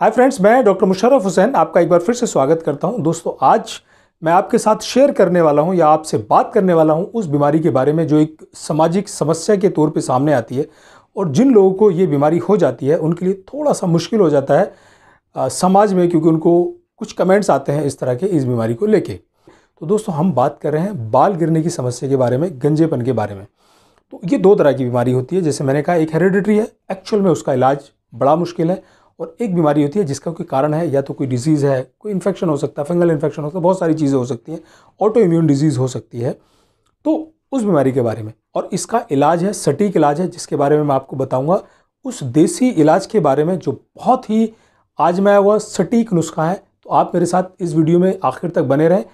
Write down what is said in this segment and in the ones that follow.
हाय friends मैं doctor Musharraf Hussain आपका एक बार फिर से स्वागत करता हूं दोस्तों आज मैं आपके साथ शेयर करने वाला हूं या आपसे बात करने वाला हूं उस बीमारी के बारे में जो एक सामाजिक समस्या के तौर पे सामने आती है और जिन लोगों को ये बीमारी हो जाती है उनके लिए थोड़ा सा मुश्किल हो जाता है आ, समाज में क्योंकि उनको कुछ कमेंट्स आते हैं इस तरह के इस बीमारी को लेके तो दोस्तों हम बात कर रहे हैं बाल गिरने की समस्या के बारे में गंजेपन के बारे में तो ये दो तरह की बीमारी होती है जैसे मैंने कहा एक हेरिडिटरी है एक्चुअल में उसका इलाज बड़ा मुश्किल है और एक बीमारी होती है जिसका कोई कारण है या तो कोई डिजीज़ है कोई इन्फेक्शन हो सकता है फंगल इन्फेक्शन हो सकता है बहुत सारी चीज़ें हो सकती हैं ऑटो इम्यून डिजीज़ हो सकती है तो उस बीमारी के बारे में और इसका इलाज है सटीक इलाज है जिसके बारे में मैं आपको बताऊंगा उस देसी इलाज के बारे में जो बहुत ही आजमाया हुआ सटीक नुस्खा है तो आप मेरे साथ इस वीडियो में आखिर तक बने रहें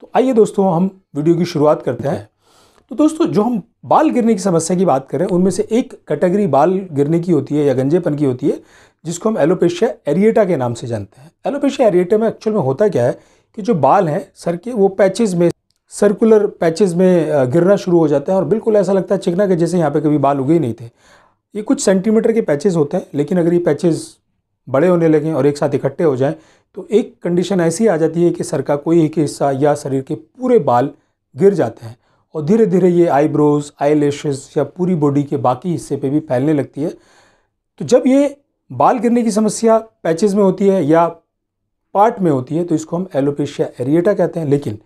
तो आइए दोस्तों हम वीडियो की शुरुआत करते हैं तो दोस्तों जो हम बाल गिरने की समस्या की बात करें उनमें से एक कैटेगरी बाल गिरने की होती है या गंजेपन की होती है जिसको हम एलोपेशिया एरिएटा के नाम से जानते हैं एलोपेशिया एरिएटा में एक्चुअल में होता क्या है कि जो बाल हैं सर के वो पैचेज में सर्कुलर पैचेज में गिरना शुरू हो जाता है और बिल्कुल ऐसा लगता है चिकना के जैसे यहाँ पे कभी बाल उगे ही नहीं थे ये कुछ सेंटीमीटर के पैचेज होते हैं लेकिन अगर ये पैचेज बड़े होने लगें और एक साथ इकट्ठे हो जाएं तो एक कंडीशन ऐसी आ जाती है कि सर का कोई एक हिस्सा या शरीर के पूरे बाल गिर जाते हैं और धीरे धीरे ये आईब्रोज आई या पूरी बॉडी के बाकी हिस्से पर भी फैलने लगती है तो जब ये बाल गिरने की समस्या पैचेज में होती है या पार्ट में होती है तो इसको हम एलोपेशिया एरिएटा कहते हैं लेकिन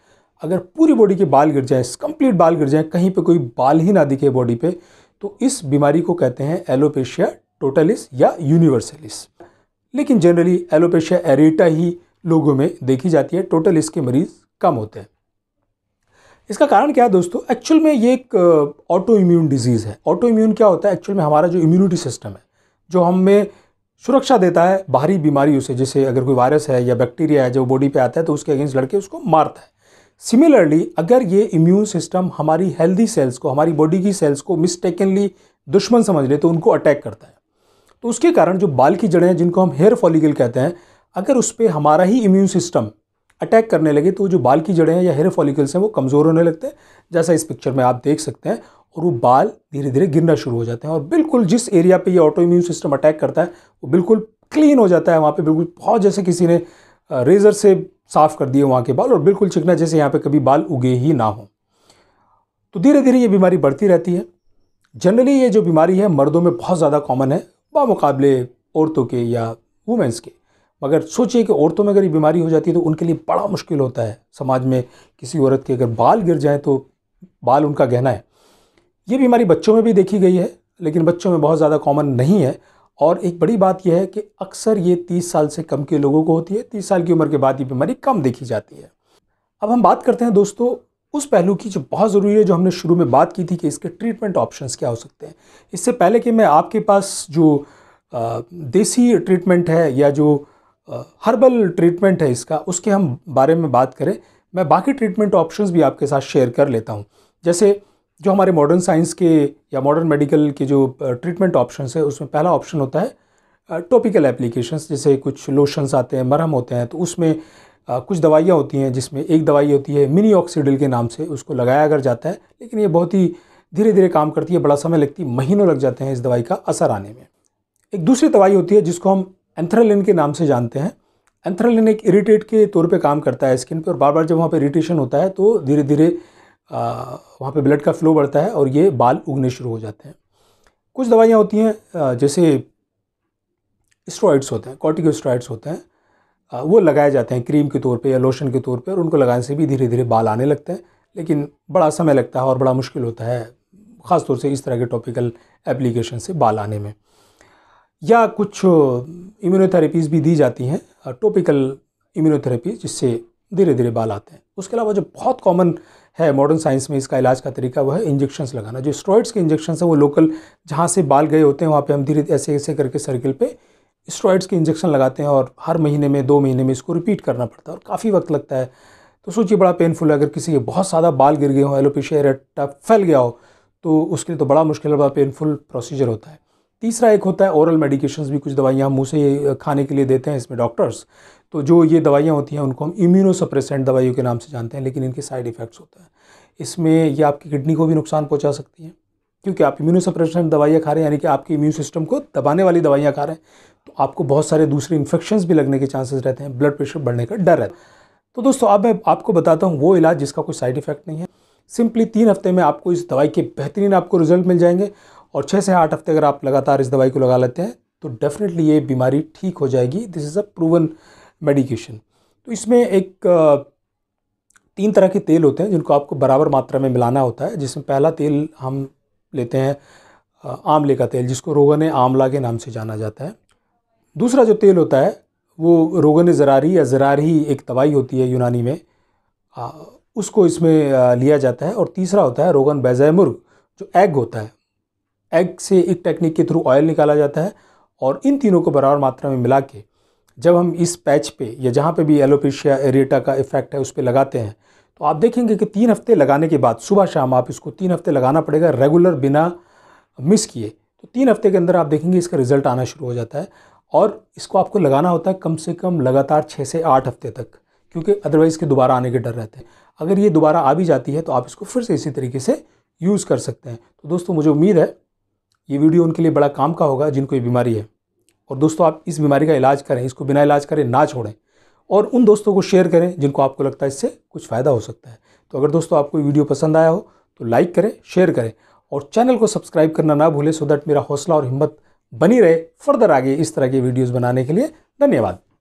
अगर पूरी बॉडी के बाल गिर जाए कंप्लीट बाल गिर जाए कहीं पे कोई बाल ही ना दिखे बॉडी पे तो इस बीमारी को कहते हैं एलोपेशिया टोटलिस या यूनिवर्सलिस लेकिन जनरली एलोपेशिया एरिएटा ही लोगों में देखी जाती है टोटलिस के मरीज़ कम होते हैं इसका कारण क्या है दोस्तों एक्चुअल में ये एक ऑटो इम्यून डिजीज़ है ऑटो इम्यून क्या होता है एक्चुअल में हमारा जो इम्यूनिटी सिस्टम है जो हम सुरक्षा देता है बाहरी बीमारियों से जैसे अगर कोई वायरस है या बैक्टीरिया है जो बॉडी पे आता है तो उसके अगेंस्ट लड़के उसको मारता है सिमिलरली अगर ये इम्यून सिस्टम हमारी हेल्दी सेल्स को हमारी बॉडी की सेल्स को मिस्टेकनली दुश्मन समझ ले तो उनको अटैक करता है तो उसके कारण जो बाल की जड़ें हैं जिनको हम हेयर फॉलिकल कहते हैं अगर उस पर हमारा ही इम्यून सिस्टम अटैक करने लगे तो जो बाल की जड़ें हैं या हेयर फॉलिकल्स हैं वो कमज़ोर होने लगते हैं जैसा इस पिक्चर में आप देख सकते हैं और वो बाल धीरे धीरे गिरना शुरू हो जाते हैं और बिल्कुल जिस एरिया पे ये ऑटो इम्यून सिस्टम अटैक करता है वो बिल्कुल क्लीन हो जाता है वहाँ पे बिल्कुल बहुत जैसे किसी ने रेज़र से साफ़ कर दिए वहाँ के बाल और बिल्कुल चिकना जैसे यहाँ पर कभी बाल उगे ही ना हों तो धीरे धीरे ये बीमारी बढ़ती रहती है जनरली ये जो बीमारी है मर्दों में बहुत ज़्यादा कॉमन है बामुकाबले औरतों के या वुमेंस के मगर सोचिए कि औरतों में अगर ये बीमारी हो जाती है तो उनके लिए बड़ा मुश्किल होता है समाज में किसी औरत के अगर बाल गिर जाए तो बाल उनका गहना है ये बीमारी बच्चों में भी देखी गई है लेकिन बच्चों में बहुत ज़्यादा कॉमन नहीं है और एक बड़ी बात यह है कि अक्सर ये 30 साल से कम के लोगों को होती है 30 साल की उम्र के बाद ये बीमारी कम देखी जाती है अब हम बात करते हैं दोस्तों उस पहलू की जो बहुत ज़रूरी है जो हमने शुरू में बात की थी कि इसके ट्रीटमेंट ऑप्शंस क्या हो सकते हैं इससे पहले कि मैं आपके पास जो देसी ट्रीटमेंट है या जो हर्बल ट्रीटमेंट है इसका उसके हम बारे में बात करें मैं बाकी ट्रीटमेंट ऑप्शंस भी आपके साथ शेयर कर लेता हूँ जैसे जो हमारे मॉडर्न साइंस के या मॉडर्न मेडिकल के जो ट्रीटमेंट ऑप्शन है उसमें पहला ऑप्शन होता है टॉपिकल एप्लीकेशंस जैसे कुछ लोशंस आते हैं मरहम होते हैं तो उसमें कुछ दवाइयाँ होती हैं जिसमें एक दवाई होती है मिनी ऑक्सीडल के नाम से उसको लगाया अगर जाता है लेकिन ये बहुत ही धीरे धीरे काम करती है बड़ा समय लगती है महीनों लग जाते हैं इस दवाई का असर आने में एक दूसरी दवाई होती है जिसको हम एंथ्रेलिन के नाम से जानते हैं एंथ्रेलिन एक इरीटेट के तौर पर काम करता है स्किन पर और बार बार जब वहाँ पर इरीटेशन होता है तो धीरे धीरे वहाँ पे ब्लड का फ्लो बढ़ता है और ये बाल उगने शुरू हो जाते हैं कुछ दवाइयाँ होती हैं जैसे स्ट्रॉइड्स होते हैं कॉर्टिकोस्ट्रॉइड्स होते हैं वो लगाए जाते हैं क्रीम के तौर पे या लोशन के तौर पे और उनको लगाने से भी धीरे धीरे बाल आने लगते हैं लेकिन बड़ा समय लगता है और बड़ा मुश्किल होता है ख़ास तौर से इस तरह के टॉपिकल एप्लीकेशन से बाल आने में या कुछ इम्यूनोथेरेपीज़ भी दी जाती हैं टॉपिकल इम्यूनोथेरेपी जिससे धीरे धीरे बाल आते हैं उसके अलावा जो बहुत कॉमन है मॉडर्न साइंस में इसका इलाज का तरीका वह है इंजेक्शन लगाना जो स्ट्रॉइड्स के इंजेक्शन है वो लोकल जहाँ से बाल गए होते हैं वहाँ पर हम धीरे ऐसे ऐसे करके सर्किल पर स्ट्रॉइड्स के इंजेक्शन लगाते हैं और हर महीने में दो महीने में इसको रिपीट करना पड़ता है और काफ़ी वक्त लगता है तो सोचिए बड़ा पेनफुल है अगर किसी के बहुत ज़्यादा बाल गिर गए हो एलोपेशिया रेटा फैल गया हो तो उसके लिए तो बड़ा मुश्किल और बड़ा पेनफुल प्रोसीजर होता है तीसरा एक होता है ओरल मेडिकेशंस भी कुछ दवाइयाँ मुंह से खाने के लिए देते हैं इसमें डॉक्टर्स तो जो ये दवाइयाँ होती हैं उनको हम इम्यूनोसप्रेसेंट दवाइयों के नाम से जानते हैं लेकिन इनके साइड इफ़ेक्ट्स होते हैं इसमें ये आपकी किडनी को भी नुकसान पहुँचा सकती हैं क्योंकि आप इम्यूनोसप्रेसेंट दवाइयाँ खा रहे हैं यानी कि आपके इम्यून सिस्टम को दबाने वाली दवाइयाँ खा रहे हैं तो आपको बहुत सारे दूसरे इन्फेक्शन भी लगने के चांसेज रहते हैं ब्लड प्रेशर बढ़ने का डर है तो दोस्तों अब मैं आपको बताता हूँ वो इलाज जिसका कोई साइड इफ़ेक्ट नहीं है सिंपली तीन हफ्ते में आपको इस दवाई के बेहतरीन आपको रिजल्ट मिल जाएंगे और छः से आठ हफ्ते अगर आप लगातार इस दवाई को लगा लेते हैं तो डेफिनेटली ये बीमारी ठीक हो जाएगी this is a proven medication तो इसमें एक तीन तरह के तेल होते हैं जिनको आपको बराबर मात्रा में मिलाना होता है जिसमें पहला तेल हम लेते हैं आमले का तेल जिसको रोगन आमला के नाम से जाना जाता है दूसरा जो तेल होता है वो रोगन ज़रारी या ज़रारी एक दवाई होती है यूनानी में उसको इसमें लिया जाता है और तीसरा होता है रोगन बेजैमुर्ग जो एग होता है एग से एक टेक्निक के थ्रू ऑयल निकाला जाता है और इन तीनों को बराबर मात्रा में मिला के जब हम इस पैच पे या जहाँ पे भी एलोपेशिया एरिएटा का इफेक्ट है उस पर लगाते हैं तो आप देखेंगे कि तीन हफ्ते लगाने के बाद सुबह शाम आप इसको तीन हफ्ते लगाना पड़ेगा रेगुलर बिना मिस किए तो तीन हफ्ते के अंदर आप देखेंगे इसका रिजल्ट आना शुरू हो जाता है और इसको आपको लगाना होता है कम से कम लगातार छः से आठ हफ्ते तक क्योंकि अदरवाइज़ के दोबारा आने के डर रहते हैं अगर ये दोबारा आ भी जाती है तो आप इसको फिर से इसी तरीके से यूज़ कर सकते हैं तो दोस्तों मुझे उम्मीद है ये वीडियो उनके लिए बड़ा काम का होगा जिनको ये बीमारी है और दोस्तों आप इस बीमारी का इलाज करें इसको बिना इलाज करें ना छोड़ें और उन दोस्तों को शेयर करें जिनको आपको लगता है इससे कुछ फ़ायदा हो सकता है तो अगर दोस्तों आपको ये वीडियो पसंद आया हो तो लाइक करें शेयर करें और चैनल को सब्सक्राइब करना ना भूलें सो दैट मेरा हौसला और हिम्मत बनी रहे फर्दर आगे इस तरह के वीडियोज़ बनाने के लिए धन्यवाद